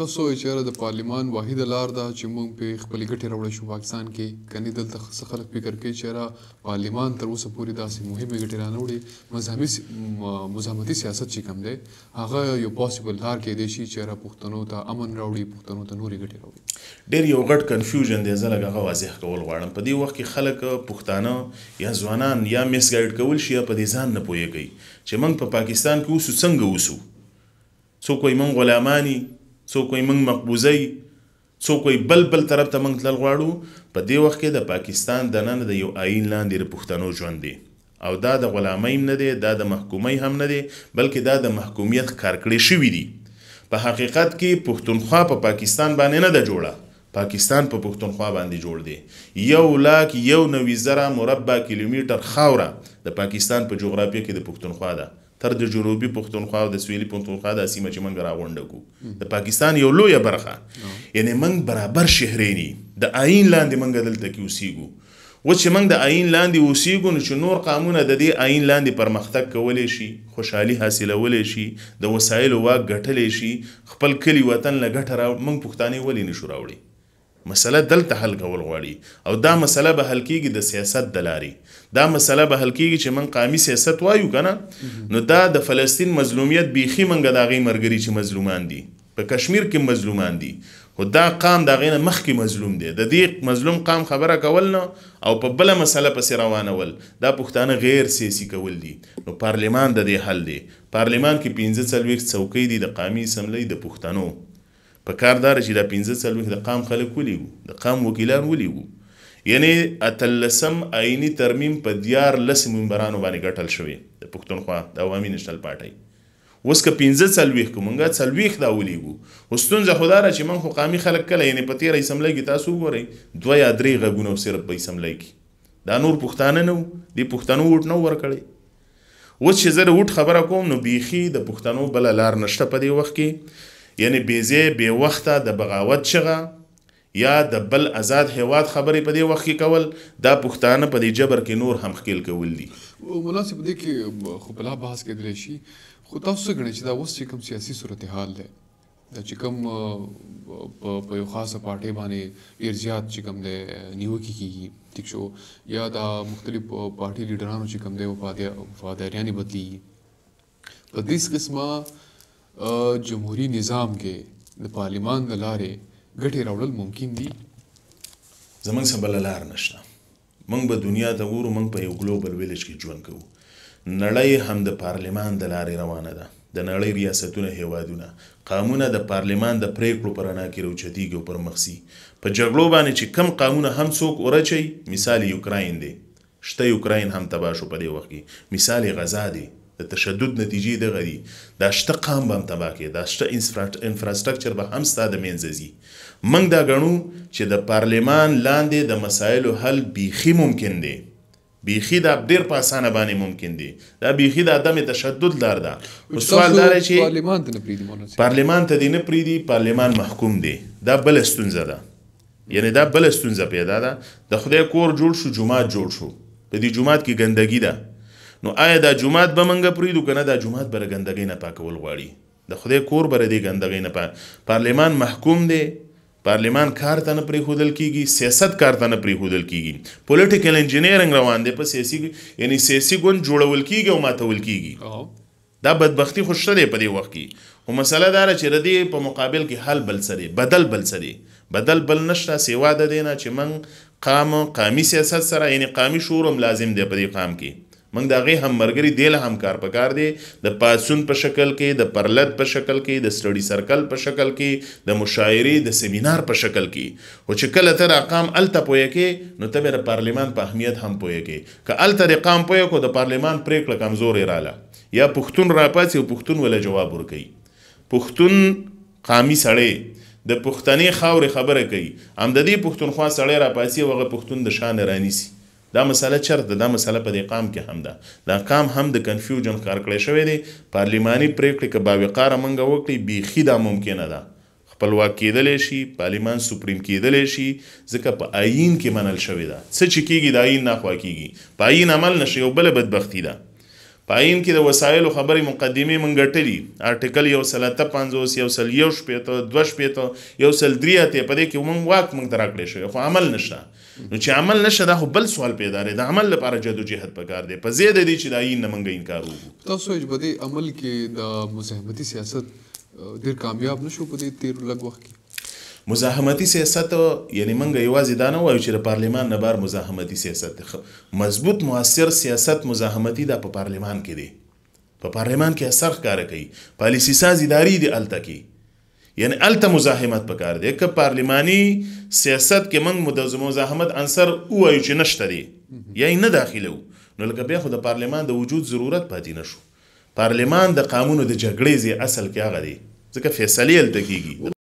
تاسو یې چیرې د پارلیمان واحد لار ده چې موږ په خپل ګټې راوړل شو پاکستان کې کني دلته څه خلک فکر کوي چې پارلیمان تر اوسه پورې داسې مهمه ګټې را نوړي مذهبي مزاحمتي سیاست چې کوم دی هغه یو پوسیبل لار کې دی چې را پښتنو ته امن راوړي پښتنو ته نوري ګټې راوړي ډېر یو غټ کنفیوژن دی زه لږه واضح کول غواړم په دې وخت کې خلک پښتانه یا ځوانان یا میسګایډ کول شي په دې ځان نه پوهیږي چې موږ په پا پاکستان کې اوسو څنګه اوسو څوک وایي موږ غلامانی څوک یې موږ مقبوزی څوک یې بل بل طرف ته موږ تل غواړو په دې وخت کې د پاکستان د نن د یو آئین لاندې پښتنو ژوند دی او دا د غلامۍ نه دی دا د محکومۍ هم نه دی بلکې دا د محکومیت کار کړی شوی دی په حقیقت کې پښتونخوا په پا پاکستان باندې نه ده جوړه پاکستان په پا پښتونخوا باندې جوړ دی یو لاک یو نوي زره مربع کیلومتر خاوره د پاکستان په پا جغرافیه کې د پښتونخوا ده تر د جنوبي پښتونخوا او د سویلي پښتونخوا د سیمه چې موږ راغونډه کو د پاکستان یو لویه برخه یعنی موږ برابر شهرینی د آئین لاندې موږ دلته کې اوسېږو و چې موږ د آئین لاندې اوسېږو نو چې نور قانونه د دې آئین لاندې پرمختګ کولی شي خوشحالي حاصلولی شي د وسایلو واک ګټلی شي خپل کلی وطن له ګټه را موږ پښتانه ولې نشو راوړی مسله دلته حل کول غواړي او دا مسله به حل کیږي د سیاست د لارې دا مسله به حل کیږي چې من قامی سیاست وایو کنه نو دا د فلسطین مظلومیت بیخي منګه دا غي مرګري چې مظلومان دي په کشمیر کې مظلومان دي خو دا قام دا غینه مخکې مظلوم دی د دې مظلوم قام خبره کول نه او په بل مسله پسې روانول دا پښتانه غیر سیاسي کول دي نو پارلمان د دې حل دی پارلمان کې 15 څلوېښت څوکۍ دي د قامي اسمبلی د پښتنو په کاردار چې د 15 سلوخ د قام خلک ولېګو د قام وکیلان ولېګو یعنی اتلسم عینی ترمیم په دیار لس منبرانو باندې ګټل شوی د پښتونخوا د عوامي نشتل پارټي اوس که 15 سلويخ کومګه سلويخ دا ولېګو وستون زه خدای را چې من خو قامي خلک کله یعنی پتی رئیس ملګي تاسو ګورئ دوه یا درې غګونو صرف به سملای کی دا نور پښتانه نو دی پښتنو وټ نو ورکړي اوس چې زه وټ خبره کوم نو بيخي د پښتنو بل لار نشته په دې وخت کې یعنی بیزه بی وخته د بغاوت شغه یا د بل آزاد هواد خبرې په دې وخت کې کول دا پښتانه په دې جبر کې نور هم خکیل کول دي ولاسي په دې کې خو په لا بحث کې درې شي خو تاسو څنګه چې دا اوس چې کوم سیاسي صورتحال ده دا چې کوم په یو خاصه پارټي باندې ډیر زیات چې کوم ده نیوکې کیږي ٹھیک شو یا دا مختلف پارټي لیډرانو چې کوم ده وفاداریانې بدلی په دې قسمه جمهوریت نظام کې د پارلیمان د لارې ګټې راوړل ممکن دي زمنګ سبل لار نشته موږ به دنیا ته ګورو موږ په یو ګلوبل ویلج کې ژوند کوو نړۍ هم د پارلیمان د لارې روانه ده د نړۍ ریاستونه هیوادونه قانونه د پارلیمان د پریکړو پر انا کې روچتیږي پر مخسي په جګړو باندې چې کم قانونه هم څوک ورچي مثال یوکراین دی شته یوکراین هم تباه شو په دې وخت کې مثال غزا دی د تشدد نتیجې دغه دي دا شته قام به هم تباه کوي دا شته انفراسترکچر به هم ستا د منځه ځي موږ دا ګڼو چې د پارلمان لاندې د مسایلو حل بیخي ممکن دی بیخي دا ډیر په اسانه باندې ممکن دی دا بیخي د عدم تشدد لار ده او سوال دا چې پارلمان ته نه پریدي پارلمان ته دی نه پریدي پارلمان محکوم دی دا بل ستونزه ده یعنی دا بل ستونزه پیدا ده د خدای کور جوړ شو جمعه جوړ شو په دې جمعه کې ګندګي ده نو آیا دا جمعات به منګه پریدو کنه دا جمعات بر غندګۍ نه پاکول غواړي د خدای کور بر دې غندګۍ نه پا پارلمان محکوم دی پارلمان کار ته نه پریښودل کیږي سیاست کار ته نه پریښودل کیږي پولیټیکل انجینیرینګ روان دی په سیاسي یعنی سیاسي ګوند جوړول کیږي او ماتول کیږي دا بدبختی خوشته دی په دې وخت کې خو مسله دا چې ردی په مقابل کې حل بل سره بدل بل سره بدل بل نشته سیوا د دینه چې من قام قامی سیاست سره یعنی قامی شورم لازم دی په دې قام کې موږ د هغې هم ملګري دی له هم کار پکار دی د پاسون په شکل کې د پرلت په شکل کې د سټډي سرکل په شکل کې د مشاعرې د سیمینار په شکل کې خو چې کله ته راقام هلته پوهه کې نو ته به د پارلمان په اهمیت هم پوهه کې که هلته رقام پوهه کو د پارلمان پریکړه کمزورې راله یا پښتون راپاڅي او پښتون ولا جواب ورکوي پښتون قامی سړی د پښتني خاورې خبره کوي ام د دې پښتونخوا سړی راپاسي وغه پښتون د شان رانیسي دا مسله چرته دا مسله په دې قام کې هم ده دا قام هم د کنفیوژن کار کړی شوی دی پارلماني پریکړې که باوقاره منګه وکړي بیخي دا ممکنه ده خپلواک کېدلې شي پارلمان سپریم کېدلې شي ځکه په آئین کې منل شوی ده څه چې کېږي د آئین ناخوا کېږي په آئین عمل نشي یو بله بدبختی ده په آئین کې د وسایلو خبرې مقدمې من ګټلې آرټیکل یو سل اته پنځوس یو سل یو شپېته دوه شپېته یو سل درې اتیا په دې کې موږ واک موږ ته راکړی شوی خو عمل نشته نو چې عمل نشه دا خو بل سوال پیدا لري د عمل لپاره جدوجہد پکار دی په زیاده دي چې دا یې نمنګ انکار وو تاسو یې بده عمل کې د مزاحمتي سیاست ډیر کامیاب نشو په دې تیر لګ وخت کې مزاحمتي سیاست یعنی منګ یوازې دا نه وایو چې د پارلیمان نه بار مزاحمتي سیاست دی مضبوط موثر سیاست مزاحمتي دا په پارلیمان کې دی په پارلیمان کې اثر ښکار کوي پالیسی ساز اداري دی الته کې یعنی الته مزاحمت پکار دی که پارلماني سیاست کې موږ د مزاحمت عنصر وایو چې نشته دی یعنی نه داخله نو لکه بیا خو د پارلمان د وجود ضرورت پاتې نشو پارلمان د قانونو د جګړې اصل کې هغه دی ځکه فیصلې هلته کیږي